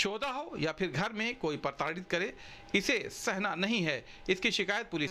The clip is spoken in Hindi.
अशोधा हो या फिर घर में कोई प्रताड़ित करे इसे सहना नहीं है इसकी शिकायत पुलिस